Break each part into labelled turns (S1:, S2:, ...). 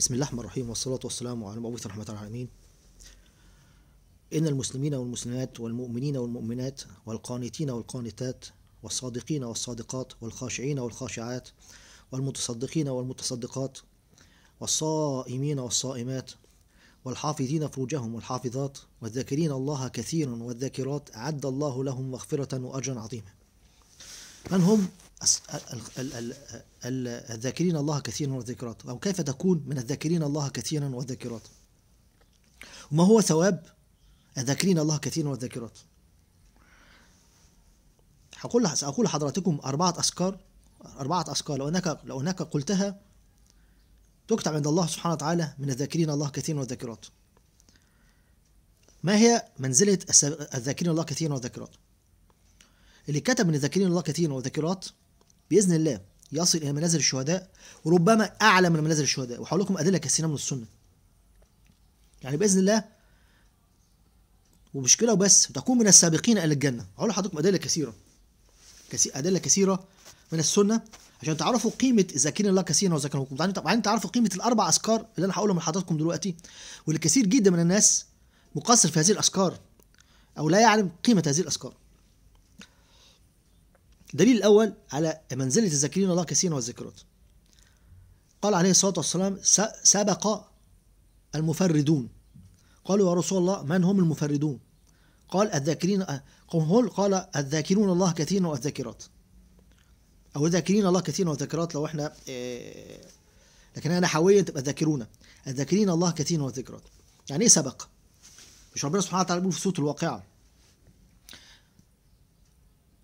S1: بسم الله الرحمن الرحيم والصلاة والسلام على مبعوث رحمة العالمين إن المسلمين والمسلمات والمؤمنين والمؤمنات والقانتين والقانتات والصادقين والصادقات والخاشعين والخاشعات والمتصدقين والمتصدقات والصائمين والصائمات والحافظين فروجهم والحافظات والذاكرين الله كثيرا والذاكرات أعد الله لهم مغفرة وأجرا عظيما من هم الذاكرين الله كثيرا والذاكرات أو كيف تكون من الذاكرين الله كثيرا والذاكرات وما هو ثواب الذاكرين الله كثيرا والذاكرات هقول سأقول لحضراتكم أربعة أذكار أربعة أذكار لو أنك لو أنك قلتها تكتب عند الله سبحانه وتعالى من الذاكرين الله كثيرا والذاكرات ما هي منزلة الذاكرين الله كثيرا والذاكرات اللي كتب من الذاكرين الله كثيرا والذاكرات باذن الله يصل الى منازل الشهداء وربما اعلى من منازل الشهداء وهقول لكم ادله كثيره من السنه يعني باذن الله ومش كده وبس تكون من السابقين الى الجنه هقول لحضرتكم ادله كثيره كثير ادله كثيره من السنه عشان تعرفوا قيمه ذاكرين الله كثيرا وذاكركم طبعا انت تعرفوا قيمه الاربع اذكار اللي انا هقولهم لحضراتكم دلوقتي واللي كثير جدا من الناس مقصر في هذه الاذكار او لا يعلم قيمه هذه الاذكار الدليل الأول على منزلة الذاكرين الله كثيرا والذاكرات قال عليه الصلاة والسلام سبق المفردون قالوا يا رسول الله من هم المفردون قال الذاكرين قال قال الذاكرون الله كثيرا والذاكرات أو الذاكرين الله كثيرا والذاكرات لو احنا آه، لكن أنا نحويا تبقى الذاكرون الذاكرين الله كثيرا والذاكرات يعني ايه سبق مش ربنا سبحانه وتعالى بيقول في سوره الواقعه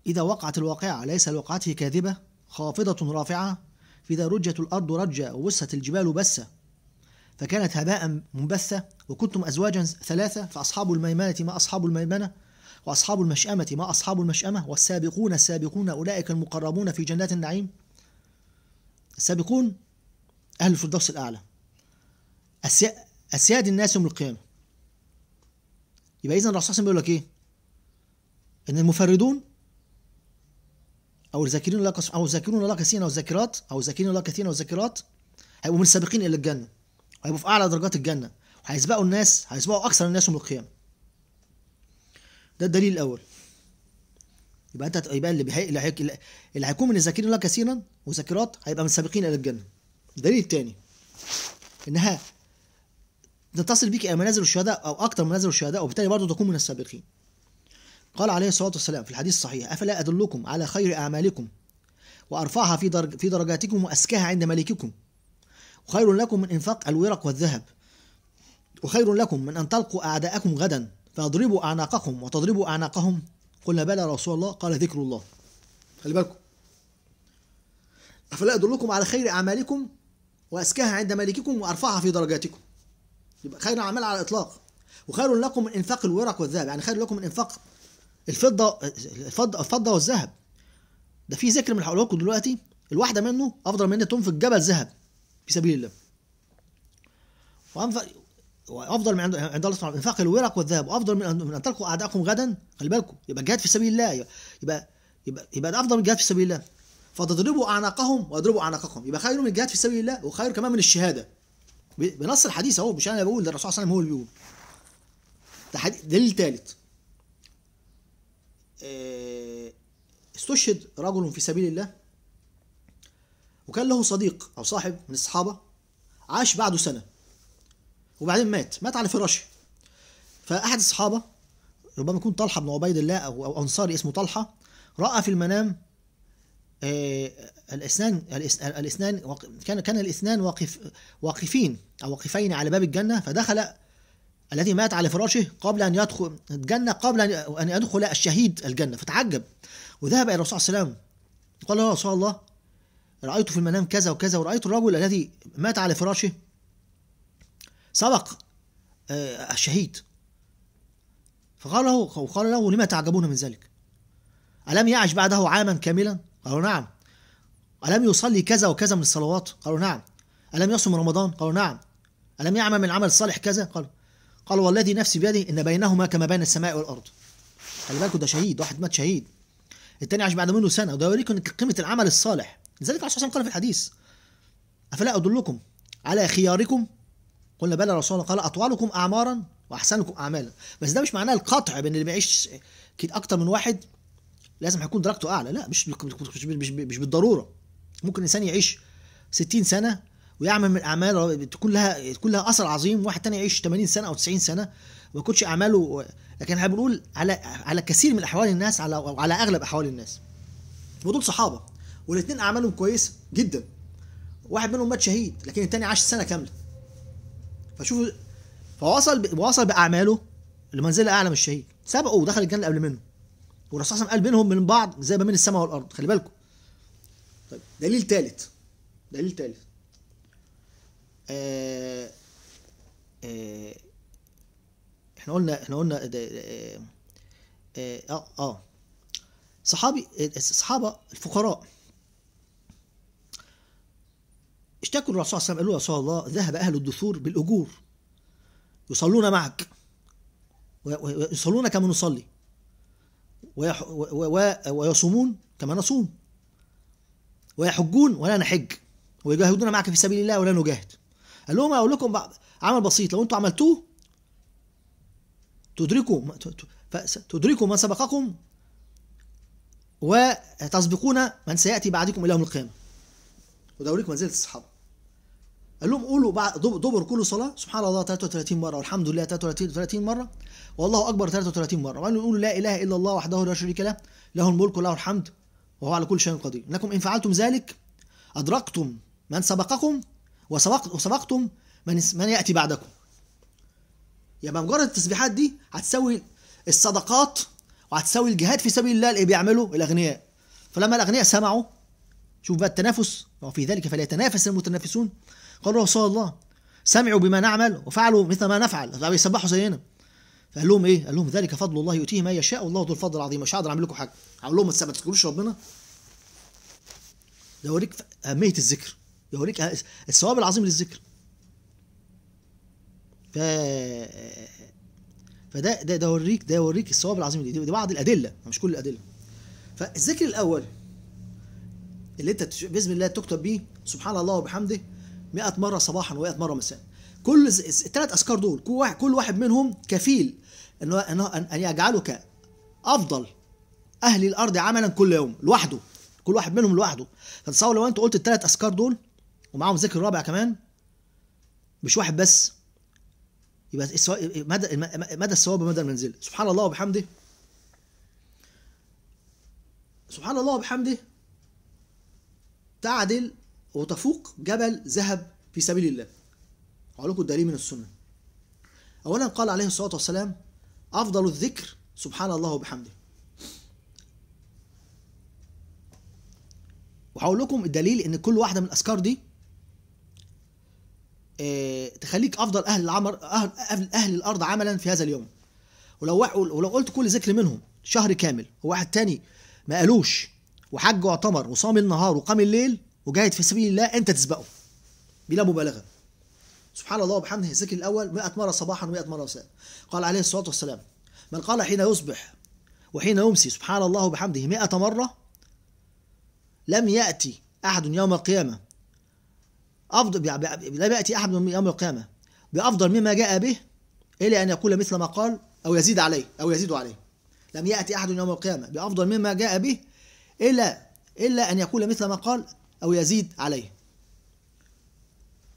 S1: إذا وقعت الواقعة ليس لوقعته كاذبة خافضة رافعة فإذا رجت الأرض رجة ووست الجبال بسة فكانت هباء منبثة وكنتم أزواجا ثلاثة فأصحاب الميمنة ما أصحاب الميمنة وأصحاب المشأمة ما أصحاب المشأمة والسابقون السابقون أولئك المقربون في جنات النعيم السابقون أهل الفردوس الأعلى أسياد الناس يوم القيامة يبقى إذا الرسول صلى الله عليه وسلم بيقول لك إيه؟ إن المفردون او الذاكرين الله او الذاكرون الله كثيرا او او الذاكرين الله كثيرا او هيبقوا من السابقين الى الجنه هيبقوا في اعلى درجات الجنه وهيسبقوا الناس هيسبقوا اكثر الناس يوم القيامه ده الدليل الاول يبقى انت يبقى اللي بيحي... اللي, هيك... اللي هيكون من الذاكرين الله كثيرا وذاكرات هيبقى من السابقين الى الجنه الدليل الثاني انها تتصل بيك الى منازل الشهداء او اكثر منازل الشهداء وبالتالي برضه تكون من السابقين قال عليه الصلاة والسلام في الحديث الصحيح أفلا أدلكم على خير أعمالكم وأرفعها في, درج في درجاتكم وأزكاها عند ملككم وخير لكم من إنفاق الورق والذهب وخير لكم من أن تلقوا أعداءكم غدا فيضربوا أعناقكم وتضربوا أعناقهم قلنا بلى رسول الله قال ذكر الله خلي بالكم أفلا أدلكم على خير أعمالكم وأزكاها عند ملككم وأرفعها في درجاتكم يبقى خير أعمال على الإطلاق وخير لكم من إنفاق الورق والذهب يعني خير لكم من إنفاق الفضه الفضه الفضه والذهب ده في ذكر من هقوله لكم دلوقتي الواحده منه افضل من ان تنفق جبل ذهب في سبيل الله وانفق وافضل من عند الله سبحانه انفاق الورق والذهب وافضل من ان تلقوا اعداءكم غدا خلي بالكم يبقى جهاد في سبيل الله يبقى يبقى يبقى, افضل من الجهاد في سبيل الله فتضربوا اعناقهم واضربوا اعناقكم يبقى خير من الجهاد في سبيل الله وخير كمان من الشهاده بنص الحديث اهو مش انا بقول ده الرسول صلى الله عليه وسلم هو اللي بيقول ده دليل ثالث آه، استشهد رجل في سبيل الله وكان له صديق أو صاحب من الصحابة عاش بعده سنة وبعدين مات مات على فراشه فأحد الصحابة ربما يكون طلحة بن عبيد الله أو, أو أنصاري اسمه طلحة رأى في المنام آه، الاسنان الاسنان كان كان الاثنان واقف واقفين او واقفين على باب الجنه فدخل الذي مات على فراشه قبل أن يدخل الجنة قبل أن يدخل الشهيد الجنة فتعجب وذهب إلى الرسول صلى الله عليه وسلم قال يا رسول الله رأيت في المنام كذا وكذا ورأيت الرجل الذي مات على فراشه سبق آه، الشهيد فقال له وقال له لما تعجبون من ذلك ألم يعش بعده عاما كاملا قالوا نعم ألم يصلي كذا وكذا من الصلوات قالوا نعم ألم يصوم رمضان قالوا نعم ألم يعمل من عمل صالح كذا قالوا قال والذي نفسي بيده ان بينهما كما بين السماء والارض خلي بالكم ده شهيد واحد مات شهيد التاني عاش بعد منه سنه وده يوريكم قيمه العمل الصالح لذلك الرسول صلى الله عليه وسلم قال في الحديث افلا ادلكم على خياركم قلنا بلى الله قال اطولكم اعمارا واحسنكم اعمالا بس ده مش معناه القطع بان اللي بيعيش اكتر من واحد لازم هيكون درجته اعلى لا مش مش مش, مش بالضروره ممكن انسان يعيش 60 سنه ويعمل من اعمال تكون لها تكون لها اثر عظيم واحد تاني يعيش 80 سنه او 90 سنه ما يكونش اعماله لكن احنا بنقول على على كثير من احوال الناس على على اغلب احوال الناس ودول صحابه والاثنين اعمالهم كويسه جدا واحد منهم مات شهيد لكن الثاني عاش سنه كامله فشوفوا فوصل واصل باعماله لمنزله اعلى من الشهيد سبقه ودخل الجنه قبل منه والرسول صلى الله عليه وسلم قال بينهم من بعض زي ما بين السماء والارض خلي بالكم طيب دليل ثالث دليل ثالث آه، آه، احنا قلنا احنا قلنا اه اه, آه, آه، صحابي الصحابه الفقراء اشتكوا الرسول صلى الله عليه وسلم قالوا يا رسول الله ذهب اهل الدثور بالاجور يصلون معك ويصلون كما نصلي ويصومون كما نصوم ويحجون ولا نحج ويجاهدون معك في سبيل الله ولا نجاهد قال لهم اقول لكم عمل بسيط لو انتم عملتوه تدركوا تدركوا من سبقكم وتسبقون من سياتي بعدكم الى يوم القيامه ودوريك منزله الصحابه قال لهم قولوا بعد دبر كل صلاه سبحان الله 33 مره والحمد لله 33 مره والله اكبر 33 مره وقالوا نقول لا اله الا الله وحده لا شريك له له الملك وله الحمد وهو على كل شيء قدير انكم ان فعلتم ذلك ادركتم من سبقكم وسبقت وسبقتم من من ياتي بعدكم يبقى مجرد التسبيحات دي هتساوي الصدقات وهتساوي الجهاد في سبيل الله اللي بيعمله الاغنياء فلما الاغنياء سمعوا شوف بقى التنافس وفي ذلك فليتنافس المتنافسون قالوا رسول الله سمعوا بما نعمل وفعلوا مثل ما نفعل بقى بيسبحوا زينا فقال لهم ايه؟ قال لهم ذلك فضل الله يؤتيه ما يشاء والله ذو الفضل العظيم مش هقدر اعمل لكم حاجه هقول لهم ما تذكروش ربنا ده يوريك اهميه الذكر يوريك الثواب العظيم للذكر ف فده ده ده يوريك ده يوريك الثواب العظيم دي, بعض الادله مش كل الادله فالذكر الاول اللي انت باذن الله تكتب بيه سبحان الله وبحمده 100 مره صباحا و100 مره مساء كل الثلاث اذكار دول كل واحد كل واحد منهم كفيل انه ان يجعلك افضل اهل الارض عملا كل يوم لوحده كل واحد منهم لوحده فتصور لو انت قلت الثلاث اذكار دول ومعاهم ذكر رابع كمان مش واحد بس يبقى مدى مدى الثواب ومدى المنزل سبحان الله وبحمده سبحان الله وبحمده تعدل وتفوق جبل ذهب في سبيل الله أقول لكم الدليل من السنة أولا قال عليه الصلاة والسلام أفضل الذكر سبحان الله وبحمده وهقول لكم الدليل ان كل واحده من الاذكار دي آه، تخليك افضل اهل العمر اهل, أهل الارض عملا في هذا اليوم ولو ولو قلت كل ذكر منهم شهر كامل وواحد تاني ما قالوش وحج واعتمر وصام النهار وقام الليل وجاهد في سبيل الله انت تسبقه بلا مبالغه سبحان الله وبحمده الذكر الاول 100 مره صباحا و100 مره مساء قال عليه الصلاه والسلام من قال حين يصبح وحين يمسي سبحان الله وبحمده 100 مره لم ياتي احد يوم القيامه أفضل لا يأتي أحد من يوم القيامة بأفضل مما جاء به إلى أن يقول مثل ما قال أو يزيد عليه أو يزيد عليه لم يأتي أحد يوم القيامة بأفضل مما جاء به إلا إلا أن يقول مثل ما قال أو يزيد عليه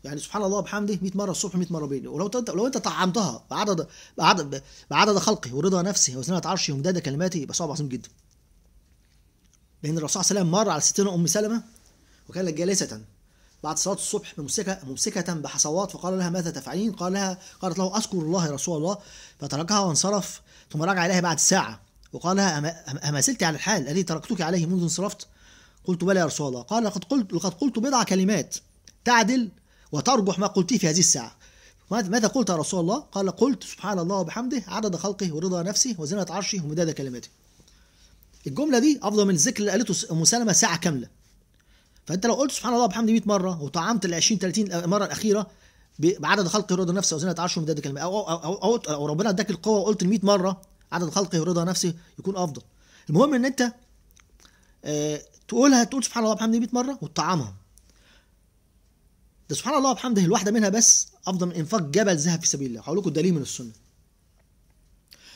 S1: يعني سبحان الله وبحمده 100 مره الصبح 100 مره بالليل ولو انت لو انت طعمتها بعدد بعدد بعدد خلقه ورضا نفسه وسنه عرشه ومداد كلماته يبقى صعب عظيم جدا. لان الرسول صلى الله عليه وسلم مر على ستنا ام سلمه وكانت جالسه بعد صلاة الصبح ممسكة ممسكة بحصوات فقال لها ماذا تفعلين؟ قال لها قالت له أذكر الله يا رسول الله فتركها وانصرف ثم رجع إليها بعد ساعة وقال لها أما, أما على الحال الذي تركتك عليه منذ انصرفت؟ قلت بلى يا رسول الله قال لقد قلت لقد قلت بضع كلمات تعدل وترجح ما قلتيه في هذه الساعة ماذا قلت يا رسول الله؟ قال قلت سبحان الله وبحمده عدد خلقه ورضا نفسه وزنة عرشه ومداد كلماته الجملة دي أفضل من الذكر اللي قالته أم سلمة ساعة كاملة فانت لو قلت سبحان الله وبحمده 100 مره وطعمت ال 20 30 آه، مره الاخيره بعدد خلقه رضا نفسه وزنة عرشه ومداد كلمه أو, أو, أو, أو, أو ربنا اداك القوه وقلت ال 100 مره عدد خلقه رضا نفسه يكون افضل المهم ان انت آه، تقولها تقول سبحان الله وبحمده 100 مره وتطعمها ده سبحان الله وبحمده الواحده منها بس افضل من انفاق جبل ذهب في سبيل الله هقول لكم الدليل من السنه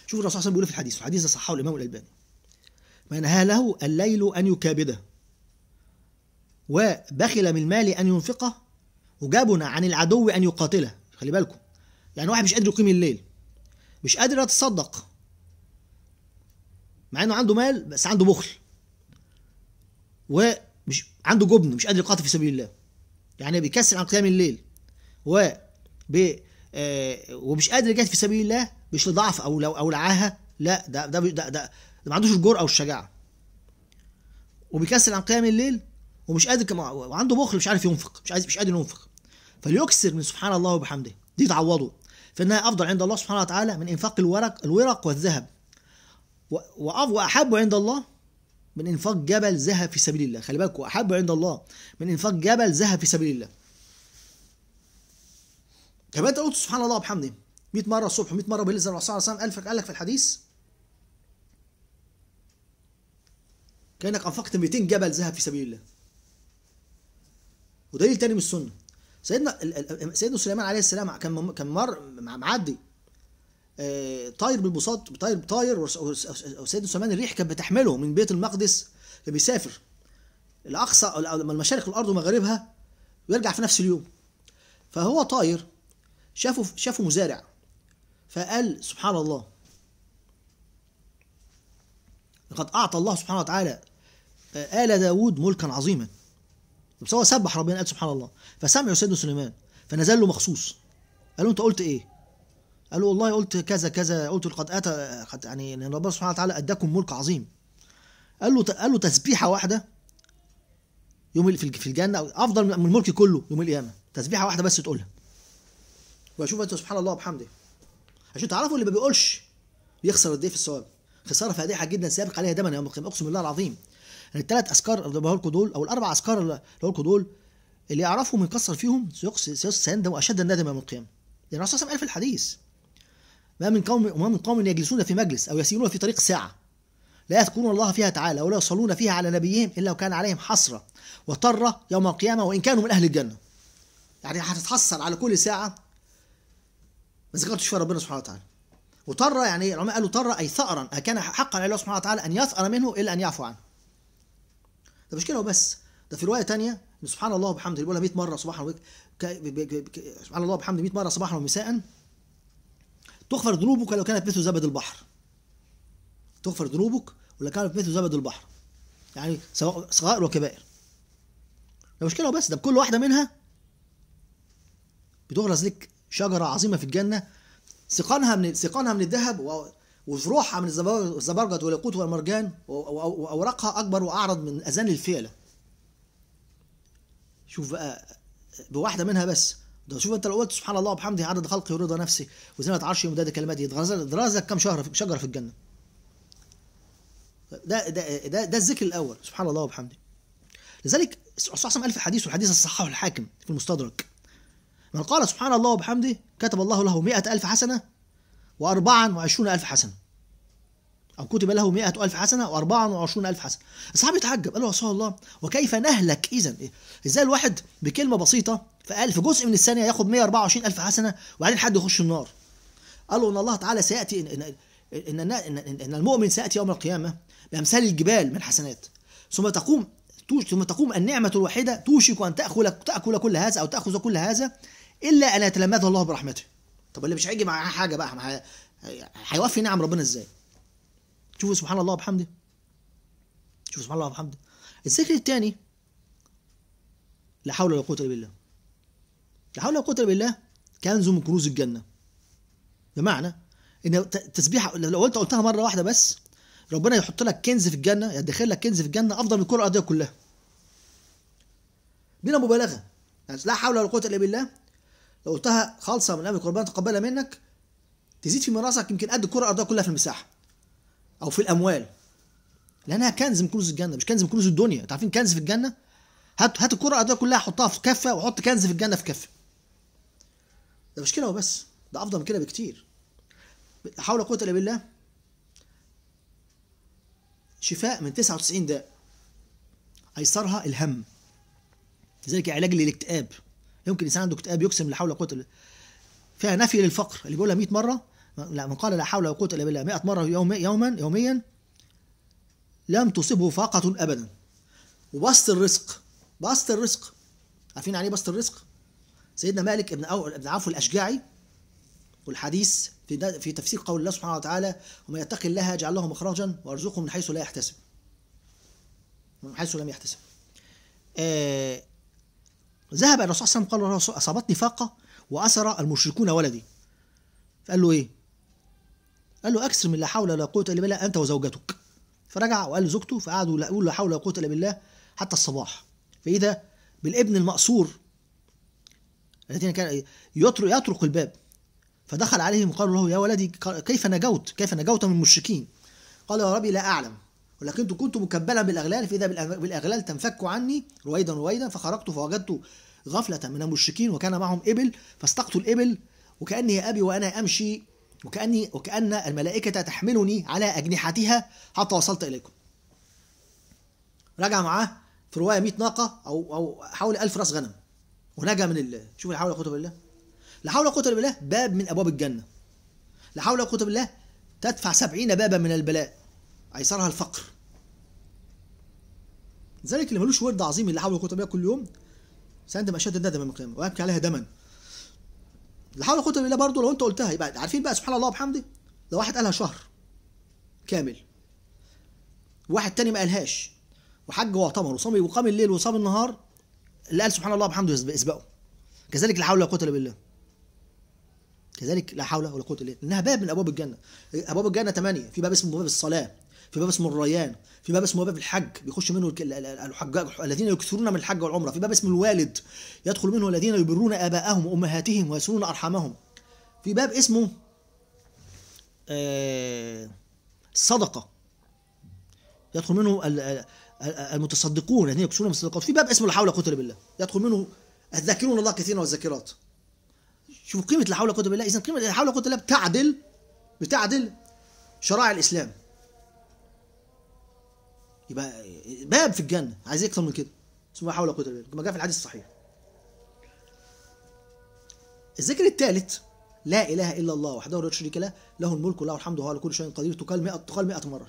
S1: شوف الرسول صلى الله عليه وسلم بيقول إيه في الحديث الحديث ده صححه الامام الالباني من هاله الليل ان يكابده وبخل من المال أن ينفقه وجبن عن العدو أن يقاتله خلي بالكم يعني واحد مش قادر يقيم الليل مش قادر يتصدق مع انه عنده مال بس عنده بخل ومش عنده جبن مش قادر يقاتل في سبيل الله يعني بيكسر عن قيام الليل و ب آه ومش قادر يجاهد في سبيل الله مش لضعف او لو او لعاهه لا ده ده ده, ده, ده ما عندوش الجرأه والشجاعه وبيكسل عن قيام الليل ومش قادر كم... وعنده بخل مش عارف ينفق مش عايز مش قادر ينفق فليكسر من سبحان الله وبحمده دي تعوضه فانها افضل عند الله سبحانه وتعالى من انفاق الورق الورق والذهب واحب عند الله من انفاق جبل ذهب في سبيل الله خلي بالك واحب عند الله من انفاق جبل ذهب في سبيل الله كمان انت قلت سبحان الله وبحمده 100 مره الصبح و100 مره بالليل زي الرسول صلى الله عليه وسلم قال لك في الحديث كانك انفقت 200 جبل ذهب في سبيل الله ودليل تاني من السنه سيدنا سيدنا سليمان عليه السلام كان كان مر معدي آه، طاير بالبساط طاير طاير وسيدنا سليمان الريح كانت بتحمله من بيت المقدس كان بيسافر الاقصى مشارق الارض ومغاربها ويرجع في نفس اليوم فهو طاير شافه شافه مزارع فقال سبحان الله لقد اعطى الله سبحانه وتعالى آه، ال داود ملكا عظيما بس هو سبح ربنا قال سبحان الله فسمعه سيدنا سليمان فنزل له مخصوص قال له انت قلت ايه؟ قال له والله قلت كذا كذا قلت قد اتى يعني ان ربنا سبحانه وتعالى اداكم ملك عظيم قال له قال له تسبيحه واحده يوم في الجنه افضل من الملك كله يوم القيامه تسبيحه واحده بس تقولها واشوف انت سبحان الله وبحمده عشان تعرفوا اللي ما بيقولش يخسر قد ايه في الثواب خساره فادحه جدا سابق عليها دما يوم القيامه اقسم بالله العظيم الثلاث اذكار اللي بقول لكم دول او الاربع اذكار اللي لكم دول اللي يعرفهم يكسر فيهم سيقص سيندم واشد الندم يوم القيامه لان يعني الرسول صلى الله عليه وسلم قال في الحديث ما من قوم وما من قوم يجلسون في مجلس او يسيرون في طريق ساعه لا يذكرون الله فيها تعالى ولا يصلون فيها على نبيهم الا وكان عليهم حسره وطره يوم القيامه وان كانوا من اهل الجنه يعني هتتحصل على كل ساعه ما ذكرتش فيها ربنا سبحانه وتعالى وطره يعني العلماء قالوا طره اي ثأرا كان حقا على الله سبحانه وتعالى ان يثأر منه الا ان يعفو عنه ده مش كده وبس ده في روايه ثانيه سبحان الله وبحمده بيقولها 100 مره صباحا سبحان الله وبحمده 100 مره صباحا ومساء تغفر ذنوبك لو كانت مثل زبد البحر تغفر ذنوبك ولو كانت مثل زبد البحر يعني سواء صغائر وكبائر ده مشكله وبس ده بكل واحده منها بتغرز لك شجره عظيمه في الجنه سقانها من سقانها من الذهب وزروعها من الزبرجد والياقوت والمرجان واوراقها اكبر واعرض من اذان الفيله شوف بقى بواحده منها بس ده شوف انت لو قلت سبحان الله وبحمده عدد خلقي ورضا نفسي وزنة عرشي ومداد كلماتي درازك كم كام شهر شجره في الجنه ده ده ده, ده الذكر الاول سبحان الله وبحمده لذلك الرسول صلى الله قال في حديث والحديث الصحاح الحاكم في المستدرك من قال سبحان الله وبحمده كتب الله له مئة ألف حسنة وأربعا وعشرون ألف حسنة أو كتب له مئة ألف حسنة وأربعا وعشرون ألف حسنة الصحابي اتعجب قال له يا رسول الله وكيف نهلك إذا إيه؟ إزاي الواحد بكلمة بسيطة في 1000 جزء من الثانية ياخد 124 ألف حسنة وبعدين حد يخش النار قال له إن الله تعالى سيأتي إن, إن, إن, إن, إن, إن المؤمن سيأتي يوم القيامة بأمثال الجبال من حسنات ثم تقوم ثم تقوم النعمة الواحدة توشك أن تأكل تأكل كل هذا أو تأخذ كل هذا إلا أن يتلمذ الله برحمته طب اللي مش هيجي معاه حاجه بقى هيوفي نعم ربنا ازاي شوفوا سبحان الله وبحمده شوفوا سبحان الله وبحمده الذكر الثاني لا حول ولا قوه الا بالله لا حول ولا قوه الا بالله كنز من كنوز الجنه بمعنى ان تسبيحه لو انت قلتها مره واحده بس ربنا يحط لك كنز في الجنه يدخل لك كنز في الجنه افضل من الكره الارضيه كلها بلا مبالغه لا حول ولا قوه الا بالله لو قلتها خالصه من قبل ربنا تقبلها منك تزيد في ميراثك يمكن قد الكره الارضيه كلها في المساحه او في الاموال لانها كنز من كنوز الجنه مش كنز من كنوز الدنيا انت عارفين كنز في الجنه هات هات الكره الارضيه كلها حطها في كفه وحط كنز في الجنه في كفه ده مش كده وبس ده افضل من كده بكتير حول ولا قوه الا بالله شفاء من 99 داء ايسرها الهم لذلك علاج للاكتئاب يمكن الانسان عنده اكتئاب يقسم لا حول ولا قوه الا فيها نفي للفقر اللي بيقولها 100 مره لا من قال لا حول ولا قوه الا بالله 100 مره يوم يوما يوميا لم تصبه فاقه ابدا وبسط الرزق بسط الرزق عارفين يعني ايه بسط الرزق سيدنا مالك ابن أو... ابن عفو الاشجعي والحديث في ده في تفسير قول الله سبحانه وتعالى ومن يتق الله يجعل له مخرجا وارزقه من حيث لا يحتسب من حيث لم يحتسب آه ذهب الرسول صلى الله عليه وسلم قال اصابتني فاقه واسر المشركون ولدي فقال له ايه؟ قال له اكثر من لا حول ولا قوه الا بالله انت وزوجتك فرجع وقال لزوجته فقعدوا يقولوا لا حول ولا قوه الا بالله حتى الصباح فاذا بالابن المأسور الذين كان يطرق يطرق الباب فدخل عليهم وقالوا له يا ولدي كيف نجوت كيف نجوت من المشركين قال يا ربي لا أعلم ولكن كنت مكبلا بالاغلال فاذا بالاغلال تنفك عني رويدا رويدا فخرجت فوجدت غفله من المشركين وكان معهم ابل فاستقت الابل وكاني ابي وانا امشي وكاني وكان الملائكه تحملني على اجنحتها حتى وصلت اليكم. رجع معاه في روايه 100 ناقه او او حوالي 1000 راس غنم ونجا من ال... شوف لا حول ولا قوه بالله لا حول ولا قوه بالله باب من ابواب الجنه لا حول ولا قوه بالله تدفع 70 بابا من البلاء ايسرها الفقر ذلك اللي ملوش ورد عظيم اللي حاول الكتب بها كل يوم سيندم اشد الندم يوم القيامه ويبكي عليها دما اللي حاول الكتب بالله برضه لو انت قلتها يبقى عارفين بقى سبحان الله وبحمده لو واحد قالها شهر كامل واحد تاني ما قالهاش وحج واعتمر وصام وقام الليل وصام النهار اللي قال سبحان الله وبحمده يسبقه كذلك لا حول ولا قوه الا بالله كذلك لا حول ولا قوه الا بالله انها باب من ابواب الجنه ابواب الجنه ثمانيه في باب اسمه باب الصلاه في باب اسمه الريان في باب اسمه باب الحج بيخش منه الحجاج الذين يكثرون من الحج والعمره في باب اسمه الوالد يدخل منه الذين يبرون اباءهم وامهاتهم ويسرون ارحامهم في باب اسمه الصدقه آه، يدخل منه المتصدقون الذين يكثرون من الصدقات في باب اسمه لا حول ولا قوه الا بالله يدخل منه الذاكرون الله كثيرا والذاكرات شوفوا قيمه لا حول ولا قوه الا بالله اذا قيمه لا حول ولا قوه الا بالله بتعدل بتعدل شرائع الاسلام يبقى باب في الجنه عايز ايه اكتر من كده ثم حول قوه الا كما جاء في الحديث الصحيح الذكر الثالث لا اله الا الله وحده لا شريك له له الملك وله الحمد وهو على كل شيء قدير تقال 100 تقال 100 مره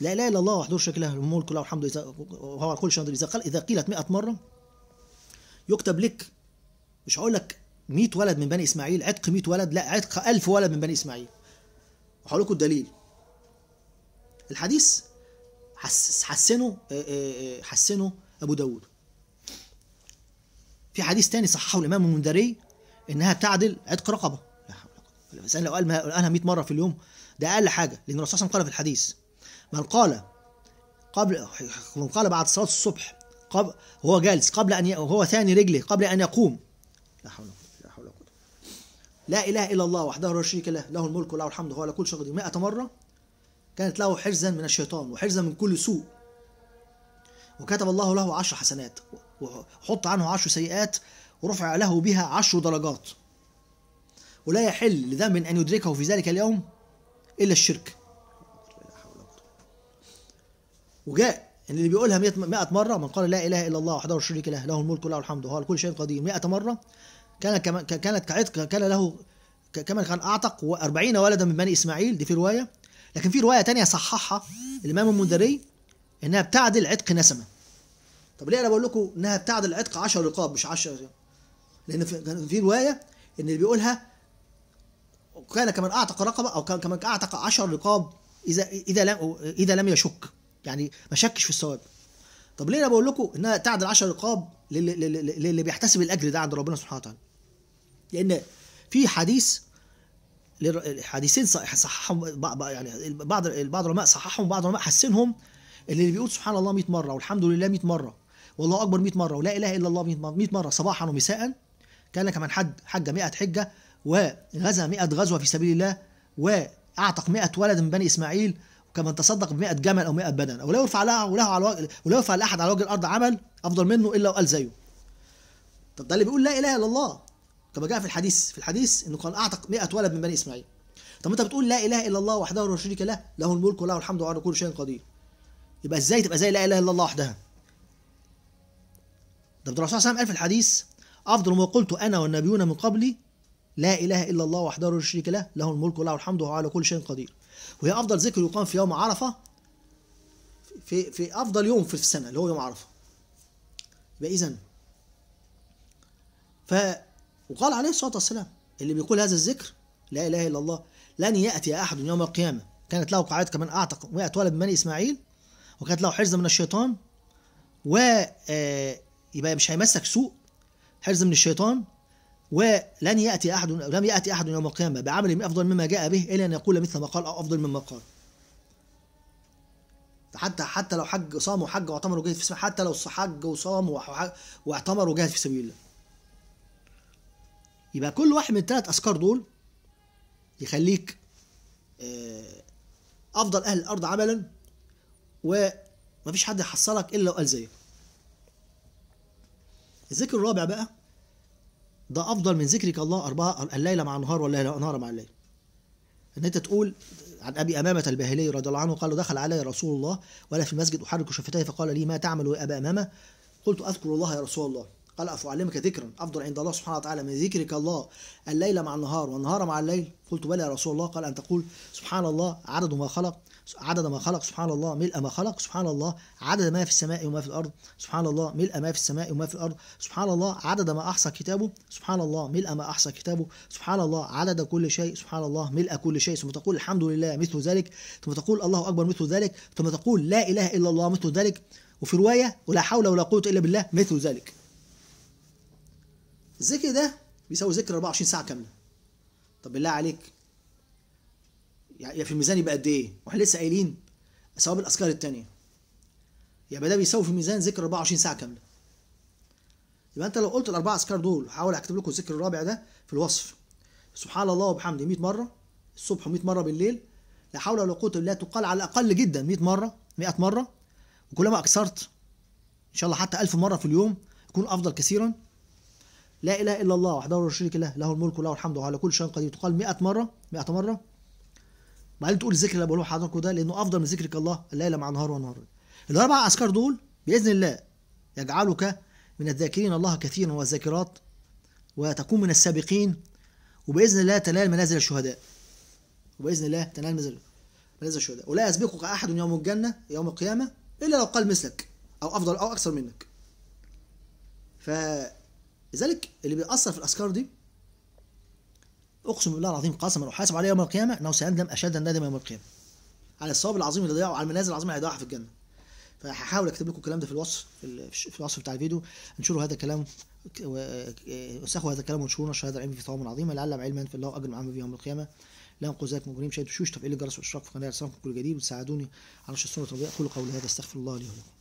S1: لا اله الا الله وحده لا شريك له الملك وله الحمد وهو على كل شيء قدير اذا قال اذا قيلت 100 مره يكتب لك مش هقول لك 100 ولد من بني اسماعيل عتق 100 ولد لا عتق 1000 ولد من بني اسماعيل هقول لكم الدليل الحديث حسنه آه، آه، آه، حسنه ابو داود في حديث تاني صححه الامام المنذري انها تعدل عتق رقبه الانسان لو قال قالها 100 مره في اليوم ده اقل حاجه لان الرسول صلى الله عليه وسلم قال في الحديث من قال قبل من قال بعد صلاه الصبح قبل وهو جالس قبل ان وهو ثاني رجله قبل ان يقوم لا حول ولا قوه لا حول لا اله الا الله وحده لا شريك له له الملك وله الحمد وهو على كل شيء قدير 100 مره كانت له حرزا من الشيطان وحرزا من كل سوء وكتب الله له عشر حسنات وحط عنه عشر سيئات ورفع له بها عشر درجات ولا يحل لذنب أن يدركه في ذلك اليوم إلا الشرك وجاء ان اللي بيقولها 100 مرة من قال لا إله إلا الله وحده لا شريك له له الملك وله الحمد وهو كل شيء قدير 100 مرة كانت كانت كعتق كان له كما كان أعتق 40 ولدا من بني إسماعيل دي في رواية لكن في روايه تانية صححها الامام المنذري انها بتعدل عتق نسمه طب ليه انا بقول لكم انها بتعدل عتق 10 رقاب مش 10 لان في روايه ان اللي بيقولها كان كمن اعتق رقبه او كان كمن اعتق 10 رقاب اذا اذا لم اذا لم يشك يعني ما شكش في الثواب طب ليه انا بقول لكم انها تعدل 10 رقاب للي بيحتسب الاجر ده عند ربنا سبحانه وتعالى لان في حديث الحديثين صححهم يعني بعض بعض العلماء صححهم بعض العلماء حسنهم اللي بيقول سبحان الله 100 مره والحمد لله 100 مره والله اكبر 100 مره ولا اله الا الله 100 مره صباحا ومساء كان كمان حد حج 100 حجه وغزا 100 غزوه في سبيل الله واعتق 100 ولد من بني اسماعيل وكمان تصدق ب 100 جمل او 100 بدن او لا يرفع له وله على ولا يرفع لاحد على وجه الارض عمل افضل منه الا وقال زيه طب ده اللي بيقول لا اله الا الله طب جاء في الحديث في الحديث انه كان اعتق 100 ولد من بني اسماعيل طب انت بتقول لا اله الا الله وحده لا شريك له له الملك وله الحمد وعلى كل شيء قدير يبقى ازاي تبقى زي لا اله الا الله وحدها ده الرسول صلى الله عليه وسلم قال في الحديث افضل ما قلت انا والنبيون من قبلي لا اله الا الله وحده لا شريك له له الملك وله الحمد وهو على كل شيء قدير وهي افضل ذكر يقام في يوم عرفه في في افضل يوم في السنه اللي هو يوم عرفه يبقى اذا ف وقال عليه الصلاة والسلام اللي بيقول هذا الذكر لا إله إلا الله لن يأتي أحد يوم القيامة كانت له قاعدة كمان أعتق ولد من إسماعيل وكانت له حرزة من الشيطان و آه، يبقى مش هيمسك سوء حرزة من الشيطان ولن يأتي أحد لم يأتي أحد يوم القيامة بعمل أفضل مما جاء به إلا أن يقول مثل ما قال أو أفضل مما قال حتى حتى لو حج صام وحج واعتمر وجاهد في سبيل حتى لو حج وصام واعتمر وجاهد في سبيل الله يبقى كل واحد من الثلاث أذكار دول يخليك آه، أفضل أهل الأرض عملا ومفيش حد يحصلك إلا لو قال زيك الذكر الرابع بقى ده أفضل من ذكرك الله أربعة الليل مع النهار والنهار مع الليل ان انت تقول عن ابي امامه الباهلي رضي الله عنه قال دخل علي رسول الله وانا في المسجد احرك شفتيه فقال لي ما تعمل يا ابا امامه قلت اذكر الله يا رسول الله قال أفعلمك ذكرا أفضل عند الله سبحانه وتعالى من ذكرك الله الليل مع النهار والنهار مع الليل قلت بلى يا رسول الله قال أن تقول سبحان الله عدد ما خلق عدد ما خلق سبحان الله ملء ما خلق سبحان الله عدد ما في السماء وما في الأرض سبحان الله ملء ما في السماء وما في الأرض سبحان الله عدد ما أحصى كتابه سبحان الله ملء ما أحصى كتابه سبحان الله عدد كل شيء سبحان الله ملء كل شيء ثم تقول الحمد لله مثل ذلك ثم تقول الله أكبر مثل ذلك ثم تقول لا إله إلا الله مثل ذلك وفي رواية ولا حول ولا قوة إلا بالله مثل ذلك الذكر ده بيساوي ذكر 24 ساعه كامله طب بالله عليك يعني في الميزان يبقى قد ايه واحنا لسه قايلين ثواب الاذكار الثانيه يبقى ده بيساوي في الميزان ذكر 24 ساعه كامله يبقى انت لو قلت الاربع اذكار دول هحاول اكتب لكم الذكر الرابع ده في الوصف سبحان الله وبحمده 100 مره الصبح و100 مره بالليل لا حول ولا قوه الا تقال على الاقل جدا 100 مره 100 مره وكلما اكثرت ان شاء الله حتى 1000 مره في اليوم يكون افضل كثيرا لا إله إلا الله وحده لا شريك له له الملك وله الحمد وعلى كل شيء قدير تقال 100 مرة 100 مرة بعدين تقول الذكر اللي بقوله لحضراتكم ده لأنه أفضل من ذكرك الله الليل مع نهار ونهار الأربع أذكار دول بإذن الله يجعلك من الذاكرين الله كثيرا والذاكرات وتكون من السابقين وبإذن الله تنال منازل الشهداء وبإذن الله تنال منازل منازل الشهداء ولا يسبقك أحد يوم الجنة يوم القيامة إلا لو قال مثلك أو أفضل أو أكثر منك ف لذلك اللي بيأثر في الأذكار دي أقسم بالله العظيم قسما أحاسب عليه يوم القيامة أنه سيندم أشد الندم يوم القيامة على الثواب العظيم اللي ضيعه على المنازل العظيمة اللي ضيعها في الجنة فهحاول اكتب لكم الكلام ده في الوصف في الوصف بتاع الفيديو انشروا هذا الكلام وسخوا هذا الكلام وانشروا نشر هذا العلم في ثواب عظيم لعل علما في الله اجر عام به يوم القيامه لا انقذ ذلك مجرمين شاهدوا تشوش تفعيل الجرس والاشتراك في القناه لسانكم كل جديد وتساعدوني على نشر سنه ربيع اقول قولي هذا استغفر الله لي ولكم